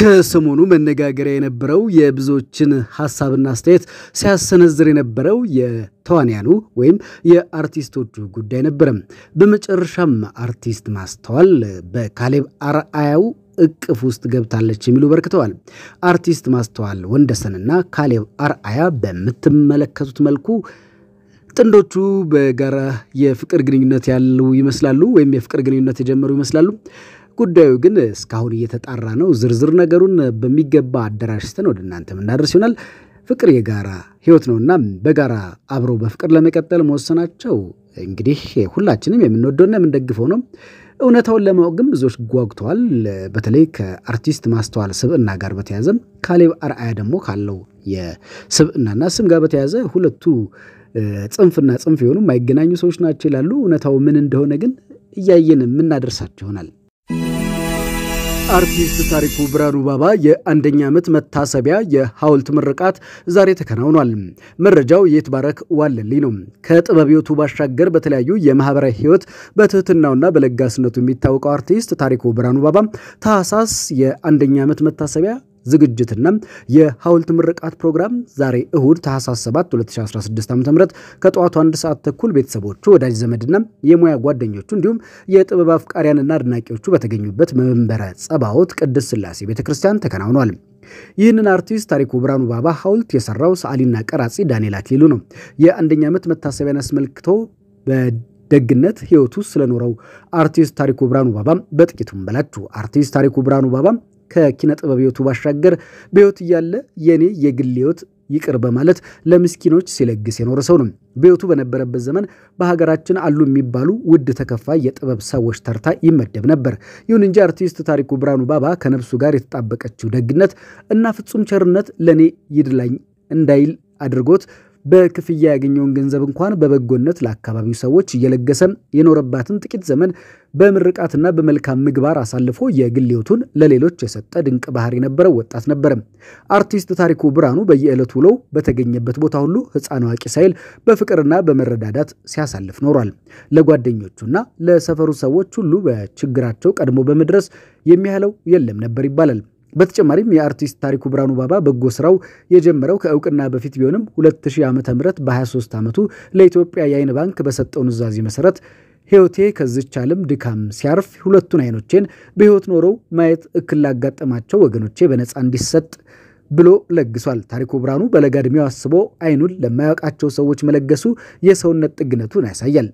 ከሰሞኑ መነጋገሪያ የነበረው የብዙዎችን ሀሳብና አስተያየት ሲያሰነዝር የነበረው የተዋንያኑ ወይም የአርቲስቶቹ ጉዳይ ነበረም። በመጨረሻም አርቲስት ማስተዋል በካሌብ አርአያው እቅፍ ውስጥ ገብታለች የሚሉ በርክተዋል። አርቲስት ማስተዋል ወንደሰንና ካሌብ አርአያ በምትመለከቱት መልኩ ጥንዶቹ በጋራ የፍቅር ግንኙነት ያሉ ይመስላሉ፣ ወይም የፍቅር ግንኙነት የጀመሩ ይመስላሉ። ጉዳዩ ግን እስካሁን እየተጣራ ነው። ዝርዝር ነገሩን በሚገባ አደራጅተን ወደ እናንተ የምናደርስ ይሆናል። ፍቅር የጋራ ህይወት ነውና በጋራ አብሮ በፍቅር ለመቀጠል መወሰናቸው እንግዲህ ሁላችንም የምንወደውና የምንደግፈው ነው። እውነታውን ለማወቅ ግን ብዙዎች ጓጉተዋል። በተለይ ከአርቲስት ማስተዋል ስብዕና ጋር በተያዘ ካሌብ አርአያ ደግሞ ካለው የስብዕናና ስም ጋር በተያዘ ሁለቱ ጽንፍና ጽንፍ የሆኑ የማይገናኙ ሰዎች ናቸው ይላሉ። እውነታው ምን እንደሆነ ግን እያየን የምናደርሳቸው ይሆናል። አርቲስት ታሪኩ ብርሃኑ ባባ የአንደኛ ዓመት መታሰቢያ የሐውልት ምርቃት ዛሬ ተከናውኗል። መረጃው የትባረክ ዋለልኝ ነው። ከጥበብ ሕይወቱ ባሻገር በተለያዩ የማህበራዊ ሕይወት በትህትናውና በለጋስነቱ የሚታወቀው አርቲስት ታሪኩ ብራኑ ባባ ታህሳስ የአንደኛ ዓመት መታሰቢያ ዝግጅትና የሐውልት ምርቃት ፕሮግራም ዛሬ እሁድ ታህሳስ 7 2016 ዓ.ም ከጠዋቱ አንድ ሰዓት ተኩል ቤተሰቦቹ፣ ወዳጅ ዘመድና የሙያ ጓደኞቹ እንዲሁም የጥበብ አፍቃሪያንና አድናቂዎቹ በተገኙበት መንበረ ጸባዖት ቅድስት ስላሴ ቤተ ክርስቲያን ተከናውኗል። ይህንን አርቲስት ታሪኩ ብርሃኑ ባባ ሐውልት የሰራው ሰዓሊና ቀራጺ ዳንኤል አክሊሉ ነው። የአንደኛ ዓመት መታሰቢያን አስመልክቶ ደግነት ህይወቱ ስለኖረው አርቲስት ታሪኩ ብርሃኑ ባባ በጥቂቱም በላችሁ። አርቲስት ታሪኩ ብርሃኑ ባባ ከኪነ ጥበብ ህይወቱ ባሻገር በህይወት እያለ የኔ የግል ህይወት ይቅር በማለት ለምስኪኖች ሲለግስ የኖረ ሰው ነው። በህይወቱ በነበረበት ዘመን በሀገራችን አሉ የሚባሉ ውድ ተከፋይ የጥበብ ሰዎች ተርታ ይመደብ ነበር። ይሁን እንጂ አርቲስት ታሪኩ ብርሃኑ ባባ ከነፍሱ ጋር የተጣበቀችው ደግነት እና ፍጹም ቸርነት ለእኔ ይድላኝ እንዳይል አድርጎት በክፍያ ያገኘውን ገንዘብ እንኳን በበጎነት ለአካባቢው ሰዎች እየለገሰ የኖረባትን ጥቂት ዘመን በምርቃትና በመልካም ምግባር አሳልፎ የግል ሕይወቱን ለሌሎች የሰጠ ድንቅ ባህሪ የነበረው ወጣት ነበረ። አርቲስት ታሪኩ ብርሃኑ በየዕለት ውለው በተገኘበት ቦታ ሁሉ ሕፃን አዋቂ ሳይል በፍቅርና በመረዳዳት ሲያሳልፍ ኖሯል። ለጓደኞቹና ለሰፈሩ ሰዎች ሁሉ በችግራቸው ቀድሞ በመድረስ የሚያህለው የለም ነበር ይባላል። በተጨማሪም የአርቲስት ታሪኩ ብርሃኑ ባባ በጎ ስራው የጀመረው ከእውቅና በፊት ቢሆንም 2000 ዓ ም በ23 ዓመቱ ለኢትዮጵያ የአይን ባንክ በሰጠው ኑዛዜ መሰረት ሕይወቴ ከዝች ዓለም ድካም ሲያርፍ ሁለቱን አይኖቼን በሕይወት ኖረው ማየት እክል ላጋጠማቸው ወገኖቼ በነፃ እንዲሰጥ ብሎ ለግሷል። ታሪኩ ብርሃኑ በለጋ ዕድሜው አስቦ አይኑን ለማያውቃቸው ሰዎች መለገሱ የሰውነት ጥግነቱን ያሳያል።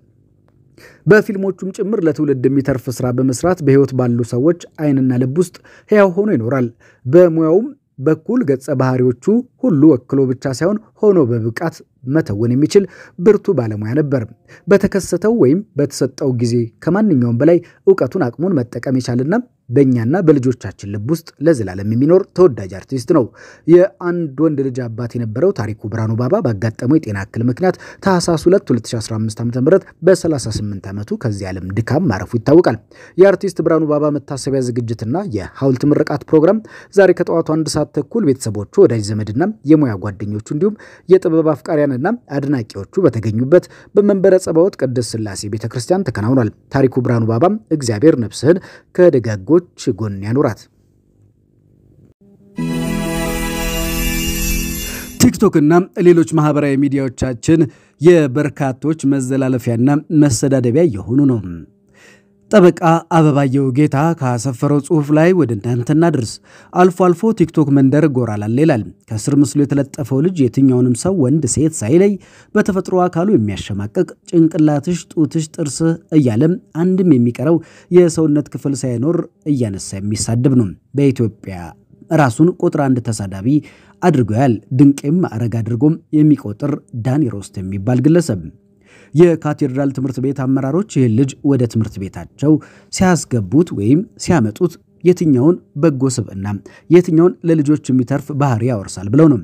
በፊልሞቹም ጭምር ለትውልድ የሚተርፍ ስራ በመስራት በህይወት ባሉ ሰዎች አይንና ልብ ውስጥ ሕያው ሆኖ ይኖራል። በሙያውም በኩል ገጸ ባህሪዎቹ ሁሉ ወክሎ ብቻ ሳይሆን ሆኖ በብቃት መተወን የሚችል ብርቱ ባለሙያ ነበር። በተከሰተው ወይም በተሰጠው ጊዜ ከማንኛውም በላይ እውቀቱን አቅሙን መጠቀም ይቻልና በእኛና በልጆቻችን ልብ ውስጥ ለዘላለም የሚኖር ተወዳጅ አርቲስት ነው። የአንድ ወንድ ልጅ አባት የነበረው ታሪኩ ብርሃኑ ባባ ባጋጠመው የጤና እክል ምክንያት ታህሳስ 2 2015 ዓ ም በ38 ዓመቱ ከዚህ ዓለም ድካም ማረፉ ይታወቃል። የአርቲስት ብርሃኑ ባባ መታሰቢያ ዝግጅትና የሐውልት ምርቃት ፕሮግራም ዛሬ ከጠዋቱ አንድ ሰዓት ተኩል ቤተሰቦቹ፣ ወዳጅ ዘመድና የሙያ ጓደኞቹ እንዲሁም የጥበብ አፍቃሪያንና አድናቂዎቹ በተገኙበት በመንበረ ጸባዖት ቅድስት ስላሴ ቤተክርስቲያን ተከናውኗል። ታሪኩ ብርሃኑ ባባም እግዚአብሔር ነፍስህን ከደጋጎ ሰዎች ጎን ያኖራት ቲክቶክ እና ሌሎች ማህበራዊ ሚዲያዎቻችን የበርካቶች መዘላለፊያና መሰዳደቢያ እየሆኑ ነው። ጠበቃ አበባየው ጌታ ካሰፈረው ጽሑፍ ላይ ወደ እናንተ እናድርስ። አልፎ አልፎ ቲክቶክ መንደር ጎራላል ይላል። ከስር ምስሉ የተለጠፈው ልጅ የትኛውንም ሰው ወንድ፣ ሴት ሳይለይ በተፈጥሮ አካሉ የሚያሸማቅቅ ጭንቅላትሽ፣ ጡትሽ፣ ጥርስህ እያለም አንድም የሚቀረው የሰውነት ክፍል ሳይኖር እያነሳ የሚሳድብ ነው። በኢትዮጵያ ራሱን ቁጥር አንድ ተሳዳቢ አድርጎ ያል ድንቄም ማዕረግ አድርጎም የሚቆጥር ዳኒ ሮስት የሚባል ግለሰብ የካቴድራል ትምህርት ቤት አመራሮች ይህን ልጅ ወደ ትምህርት ቤታቸው ሲያስገቡት ወይም ሲያመጡት የትኛውን በጎ ስብዕና፣ የትኛውን ለልጆች የሚተርፍ ባህሪ ያወርሳል ብለው ነው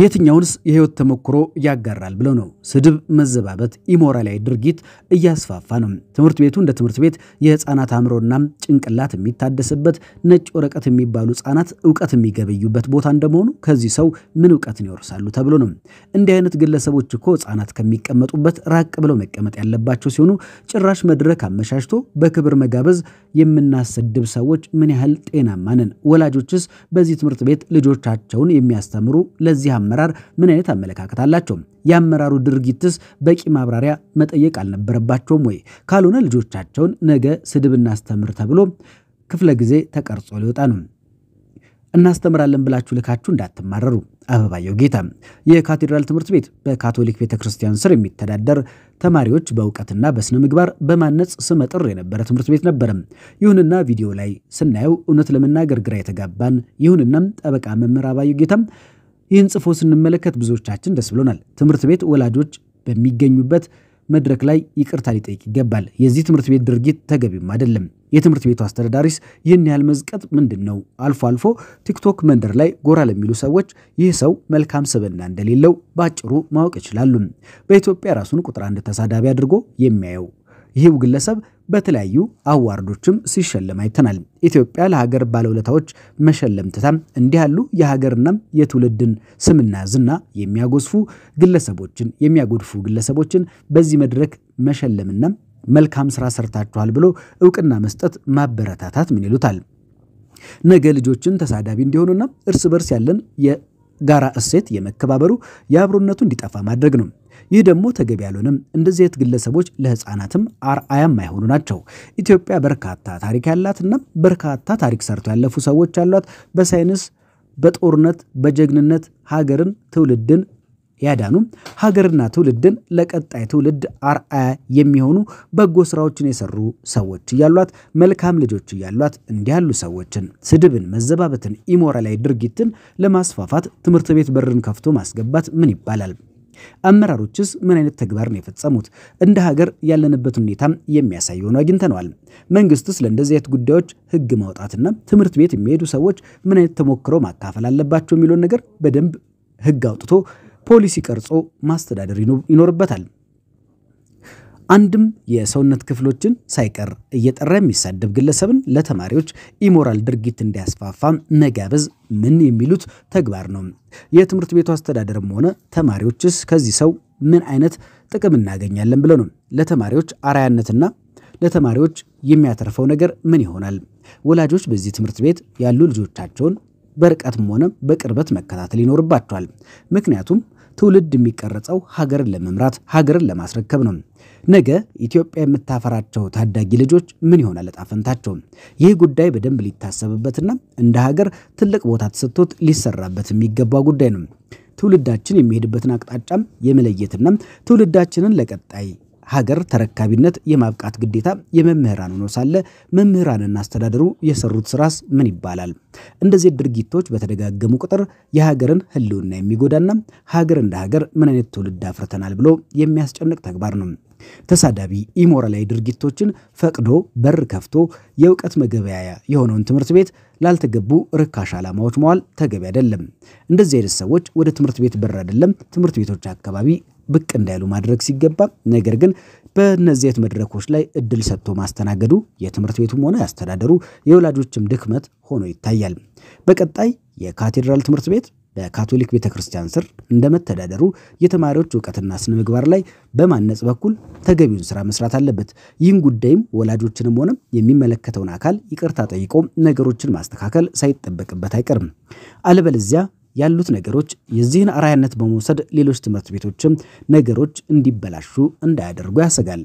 የትኛውንስ የህይወት ተሞክሮ ያጋራል ብለው ነው። ስድብ፣ መዘባበት፣ ኢሞራላዊ ድርጊት እያስፋፋ ነው። ትምህርት ቤቱ እንደ ትምህርት ቤት የህፃናት አእምሮና ጭንቅላት የሚታደስበት ነጭ ወረቀት የሚባሉ ህፃናት እውቀት የሚገበዩበት ቦታ እንደመሆኑ ከዚህ ሰው ምን እውቀትን ይወርሳሉ ተብሎ ነው። እንዲህ አይነት ግለሰቦች እኮ ህፃናት ከሚቀመጡበት ራቅ ብለው መቀመጥ ያለባቸው ሲሆኑ ጭራሽ መድረክ አመሻሽቶ በክብር መጋበዝ የምናሰድብ ሰዎች ምን ያህል ጤናማ ነን? ወላጆችስ በዚህ ትምህርት ቤት ልጆቻቸውን የሚያስተምሩ ለዚህ አመራር ምን አይነት አመለካከት አላቸው? የአመራሩ ድርጊትስ በቂ ማብራሪያ መጠየቅ አልነበረባቸውም ወይ? ካልሆነ ልጆቻቸውን ነገ ስድብ እናስተምር ተብሎ ክፍለ ጊዜ ተቀርጾ ሊወጣ ነው። እናስተምራለን ብላችሁ ልካችሁ እንዳትማረሩ። አበባየው ጌታ የካቴድራል ትምህርት ቤት በካቶሊክ ቤተ ክርስቲያን ስር የሚተዳደር ተማሪዎች በእውቀትና በስነ ምግባር በማነጽ ስመጥር የነበረ ትምህርት ቤት ነበረ። ይሁንና ቪዲዮ ላይ ስናየው እውነት ለመናገር ግራ የተጋባን። ይሁንና ጠበቃ መምህር አበባየሁ ጌታም ይህን ጽፎ ስንመለከት ብዙዎቻችን ደስ ብሎናል። ትምህርት ቤት ወላጆች በሚገኙበት መድረክ ላይ ይቅርታ ሊጠይቅ ይገባል። የዚህ ትምህርት ቤት ድርጊት ተገቢም አይደለም። የትምህርት ቤቱ አስተዳዳሪስ ይህን ያህል መዝቀጥ ምንድን ነው? አልፎ አልፎ ቲክቶክ መንደር ላይ ጎራ ለሚሉ ሰዎች ይህ ሰው መልካም ስብዕና እንደሌለው በአጭሩ ማወቅ ይችላሉ። በኢትዮጵያ ራሱን ቁጥር አንድ ተሳዳቢ አድርጎ የሚያየው ይህው ግለሰብ በተለያዩ አዋርዶችም ሲሸለም አይተናል። ኢትዮጵያ ለሀገር ባለውለታዎች መሸለም ትታ እንዲህ ያሉ የሀገርና የትውልድን ስምና ዝና የሚያጎስፉ ግለሰቦችን የሚያጎድፉ ግለሰቦችን በዚህ መድረክ መሸለምና መልካም ስራ ሰርታችኋል ብሎ እውቅና መስጠት ማበረታታት ምን ይሉታል? ነገ ልጆችን ተሳዳቢ እንዲሆኑና እርስ በርስ ያለን የጋራ እሴት የመከባበሩ የአብሮነቱ እንዲጠፋ ማድረግ ነው። ይህ ደግሞ ተገቢ ያልሆንም፣ እንደዚህ አይነት ግለሰቦች ለህፃናትም አርአያም አይሆኑ ናቸው። ኢትዮጵያ በርካታ ታሪክ ያላትና በርካታ ታሪክ ሰርቶ ያለፉ ሰዎች ያሏት በሳይንስ በጦርነት በጀግንነት ሀገርን ትውልድን ያዳኑ ሀገርና ትውልድን ለቀጣይ ትውልድ አርአያ የሚሆኑ በጎ ስራዎችን የሰሩ ሰዎች እያሏት መልካም ልጆች እያሏት እንዲህ ያሉ ሰዎችን ስድብን፣ መዘባበትን፣ ኢሞራላዊ ድርጊትን ለማስፋፋት ትምህርት ቤት በርን ከፍቶ ማስገባት ምን ይባላል? አመራሮችስ ምን አይነት ተግባር ነው የፈጸሙት? እንደ ሀገር ያለንበት ሁኔታም የሚያሳይ ሆኖ አግኝተነዋል። መንግስትስ ለእንደዚህ አይነት ጉዳዮች ህግ ማውጣትና ትምህርት ቤት የሚሄዱ ሰዎች ምን አይነት ተሞክሮ ማካፈል አለባቸው የሚለውን ነገር በደንብ ህግ አውጥቶ ፖሊሲ ቀርጾ ማስተዳደር ይኖርበታል። አንድም የሰውነት ክፍሎችን ሳይቀር እየጠራ የሚሳደብ ግለሰብን ለተማሪዎች ኢሞራል ድርጊት እንዲያስፋፋ መጋበዝ ምን የሚሉት ተግባር ነው? የትምህርት ቤቱ አስተዳደርም ሆነ ተማሪዎችስ ከዚህ ሰው ምን አይነት ጥቅም እናገኛለን ብለው ነው ለተማሪዎች አራያነትና ለተማሪዎች የሚያተርፈው ነገር ምን ይሆናል? ወላጆች በዚህ ትምህርት ቤት ያሉ ልጆቻቸውን በርቀትም ሆነ በቅርበት መከታተል ይኖርባቸዋል። ምክንያቱም ትውልድ የሚቀረጸው ሀገርን ለመምራት ሀገርን ለማስረከብ ነው። ነገ ኢትዮጵያ የምታፈራቸው ታዳጊ ልጆች ምን ይሆናል ዕጣ ፈንታቸው? ይህ ጉዳይ በደንብ ሊታሰብበትና እንደ ሀገር ትልቅ ቦታ ተሰጥቶት ሊሰራበት የሚገባ ጉዳይ ነው። ትውልዳችን የሚሄድበትን አቅጣጫም የመለየትና ትውልዳችንን ለቀጣይ ሀገር ተረካቢነት የማብቃት ግዴታ የመምህራን ሆኖ ሳለ መምህራንና አስተዳደሩ የሰሩት ስራስ ምን ይባላል? እንደዚህ ድርጊቶች በተደጋገሙ ቁጥር የሀገርን ሕልውና የሚጎዳና ሀገር እንደ ሀገር ምን አይነት ትውልድ አፍርተናል ብሎ የሚያስጨንቅ ተግባር ነው። ተሳዳቢ ኢሞራላዊ ድርጊቶችን ፈቅዶ በር ከፍቶ የእውቀት መገበያያ የሆነውን ትምህርት ቤት ላልተገቡ ርካሽ ዓላማዎች መዋል ተገቢ አይደለም። እንደዚህ አይነት ሰዎች ወደ ትምህርት ቤት በር አይደለም ትምህርት ቤቶች አካባቢ ብቅ እንዳይሉ ማድረግ ሲገባ፣ ነገር ግን በእነዚህ መድረኮች ላይ እድል ሰጥቶ ማስተናገዱ የትምህርት ቤቱም ሆነ ያስተዳደሩ የወላጆችም ድክመት ሆኖ ይታያል። በቀጣይ የካቴድራል ትምህርት ቤት በካቶሊክ ቤተ ክርስቲያን ስር እንደ መተዳደሩ የተማሪዎች እውቀትና ስነ ምግባር ላይ በማነጽ በኩል ተገቢውን ስራ መስራት አለበት። ይህን ጉዳይም ወላጆችንም ሆነ የሚመለከተውን አካል ይቅርታ ጠይቆ ነገሮችን ማስተካከል ሳይጠበቅበት አይቀርም። አለበለዚያ ያሉት ነገሮች የዚህን አራያነት በመውሰድ ሌሎች ትምህርት ቤቶችም ነገሮች እንዲበላሹ እንዳያደርጉ ያሰጋል።